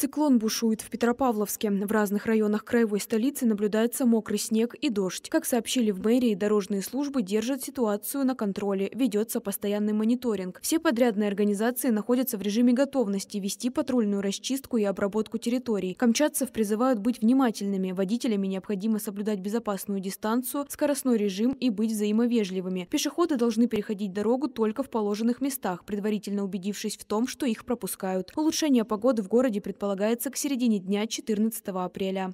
Циклон бушует в Петропавловске. В разных районах краевой столицы наблюдается мокрый снег и дождь. Как сообщили в мэрии, дорожные службы держат ситуацию на контроле. Ведется постоянный мониторинг. Все подрядные организации находятся в режиме готовности вести патрульную расчистку и обработку территорий. Камчатцев призывают быть внимательными. Водителями необходимо соблюдать безопасную дистанцию, скоростной режим и быть взаимовежливыми. Пешеходы должны переходить дорогу только в положенных местах, предварительно убедившись в том, что их пропускают. Улучшение погоды в городе предполагается полагается к середине дня 14 апреля.